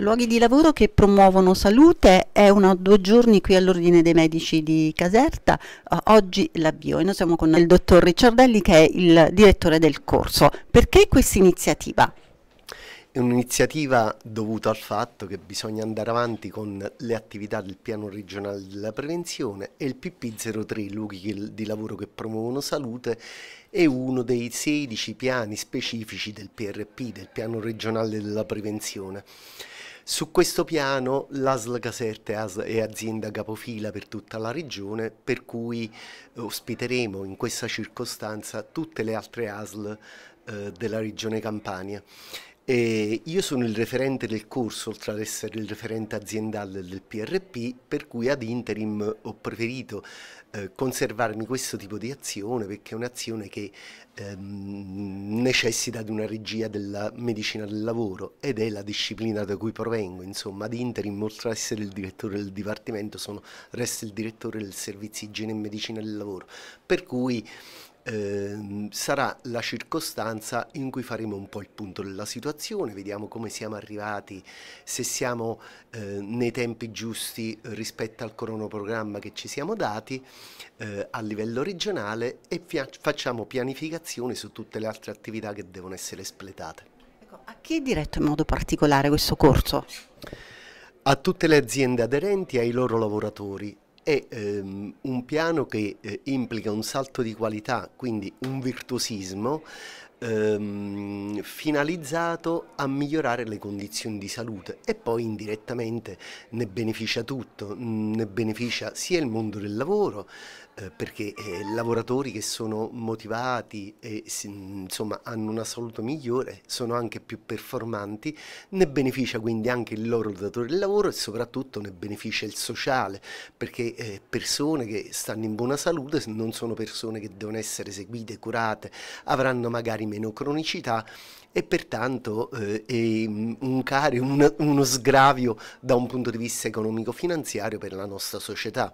Luoghi di lavoro che promuovono salute è uno o due giorni qui all'Ordine dei Medici di Caserta, eh, oggi l'avvio e noi siamo con il dottor Ricciardelli che è il direttore del corso. Perché questa iniziativa? È un'iniziativa dovuta al fatto che bisogna andare avanti con le attività del piano regionale della prevenzione e il PP03, luoghi di lavoro che promuovono salute, è uno dei 16 piani specifici del PRP, del piano regionale della prevenzione. Su questo piano l'ASL Caserta è azienda capofila per tutta la regione, per cui eh, ospiteremo in questa circostanza tutte le altre ASL eh, della regione Campania. Eh, io sono il referente del corso, oltre ad essere il referente aziendale del PRP, per cui ad interim ho preferito eh, conservarmi questo tipo di azione perché è un'azione che ehm, necessita di una regia della medicina del lavoro ed è la disciplina da cui provengo. Insomma, ad interim, oltre ad essere il direttore del dipartimento, sono, resto il direttore del servizio igiene e medicina del lavoro. Per cui Ehm, sarà la circostanza in cui faremo un po' il punto della situazione, vediamo come siamo arrivati, se siamo eh, nei tempi giusti rispetto al cronoprogramma che ci siamo dati eh, a livello regionale e facciamo pianificazione su tutte le altre attività che devono essere espletate. Ecco, a chi è diretto in modo particolare questo corso? A tutte le aziende aderenti ai loro lavoratori, è ehm, un piano che eh, implica un salto di qualità, quindi un virtuosismo ehm, finalizzato a migliorare le condizioni di salute e poi indirettamente ne beneficia tutto, mm, ne beneficia sia il mondo del lavoro, eh, perché eh, lavoratori che sono motivati e insomma, hanno una salute migliore sono anche più performanti, ne beneficia quindi anche il loro datore di lavoro e soprattutto ne beneficia il sociale, perché eh, persone che stanno in buona salute non sono persone che devono essere seguite, curate, avranno magari meno cronicità e pertanto eh, è mm, un carico, un, uno sgravio da un punto di vista economico-finanziario per la nostra società.